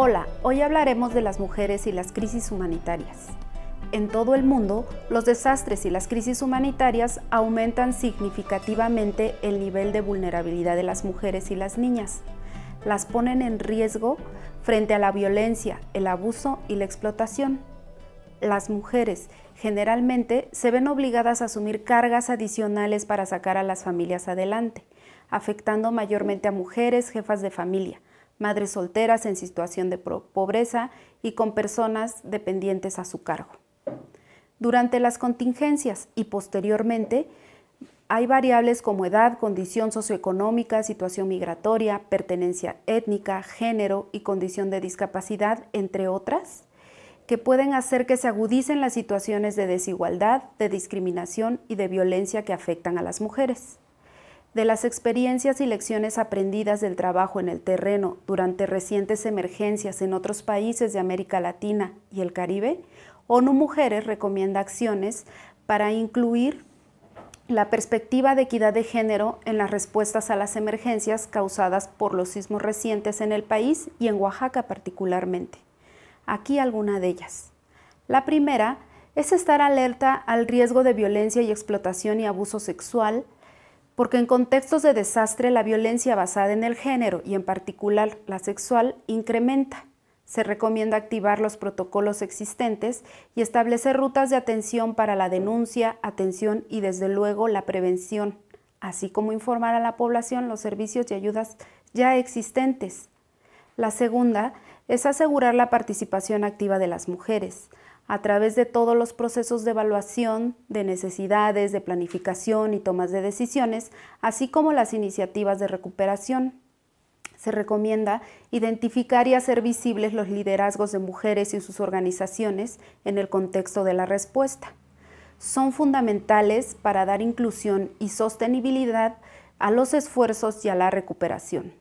Hola, hoy hablaremos de las mujeres y las crisis humanitarias. En todo el mundo, los desastres y las crisis humanitarias aumentan significativamente el nivel de vulnerabilidad de las mujeres y las niñas. Las ponen en riesgo frente a la violencia, el abuso y la explotación. Las mujeres generalmente se ven obligadas a asumir cargas adicionales para sacar a las familias adelante, afectando mayormente a mujeres jefas de familia, madres solteras en situación de pobreza y con personas dependientes a su cargo. Durante las contingencias y posteriormente, hay variables como edad, condición socioeconómica, situación migratoria, pertenencia étnica, género y condición de discapacidad, entre otras, que pueden hacer que se agudicen las situaciones de desigualdad, de discriminación y de violencia que afectan a las mujeres de las experiencias y lecciones aprendidas del trabajo en el terreno durante recientes emergencias en otros países de América Latina y el Caribe, ONU Mujeres recomienda acciones para incluir la perspectiva de equidad de género en las respuestas a las emergencias causadas por los sismos recientes en el país y en Oaxaca particularmente. Aquí alguna de ellas. La primera es estar alerta al riesgo de violencia y explotación y abuso sexual porque en contextos de desastre la violencia basada en el género y en particular la sexual incrementa. Se recomienda activar los protocolos existentes y establecer rutas de atención para la denuncia, atención y desde luego la prevención, así como informar a la población los servicios y ayudas ya existentes. La segunda es asegurar la participación activa de las mujeres, a través de todos los procesos de evaluación de necesidades, de planificación y tomas de decisiones, así como las iniciativas de recuperación. Se recomienda identificar y hacer visibles los liderazgos de mujeres y sus organizaciones en el contexto de la respuesta. Son fundamentales para dar inclusión y sostenibilidad a los esfuerzos y a la recuperación.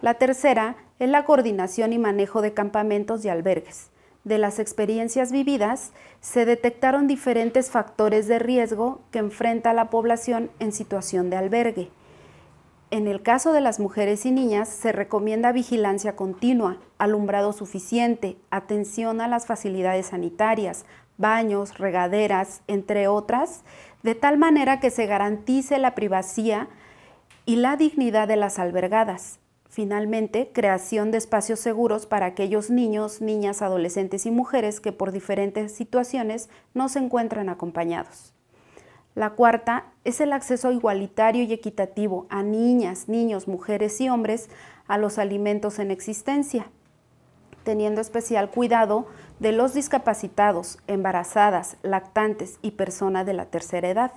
La tercera es la coordinación y manejo de campamentos y albergues de las experiencias vividas, se detectaron diferentes factores de riesgo que enfrenta la población en situación de albergue. En el caso de las mujeres y niñas, se recomienda vigilancia continua, alumbrado suficiente, atención a las facilidades sanitarias, baños, regaderas, entre otras, de tal manera que se garantice la privacidad y la dignidad de las albergadas, Finalmente, creación de espacios seguros para aquellos niños, niñas, adolescentes y mujeres que por diferentes situaciones no se encuentran acompañados. La cuarta es el acceso igualitario y equitativo a niñas, niños, mujeres y hombres a los alimentos en existencia, teniendo especial cuidado de los discapacitados, embarazadas, lactantes y personas de la tercera edad.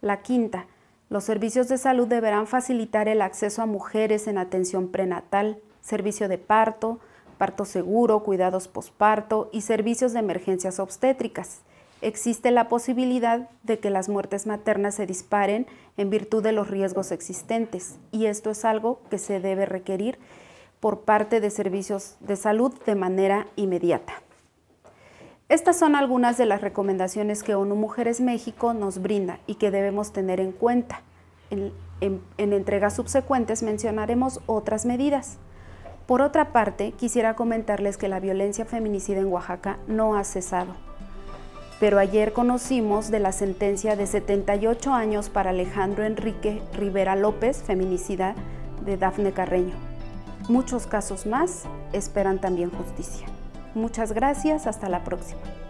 La quinta, los servicios de salud deberán facilitar el acceso a mujeres en atención prenatal, servicio de parto, parto seguro, cuidados posparto y servicios de emergencias obstétricas. Existe la posibilidad de que las muertes maternas se disparen en virtud de los riesgos existentes y esto es algo que se debe requerir por parte de servicios de salud de manera inmediata. Estas son algunas de las recomendaciones que ONU Mujeres México nos brinda y que debemos tener en cuenta. En, entregas subsecuentes mencionaremos otras medidas. Por otra parte, quisiera comentarles que la violencia feminicida en Oaxaca no ha cesado. Pero ayer conocimos de la sentencia de 78 años para Alejandro Enrique Rivera López, feminicida de Dafne Carreño. Muchos casos más esperan también justicia. Muchas gracias, hasta la próxima.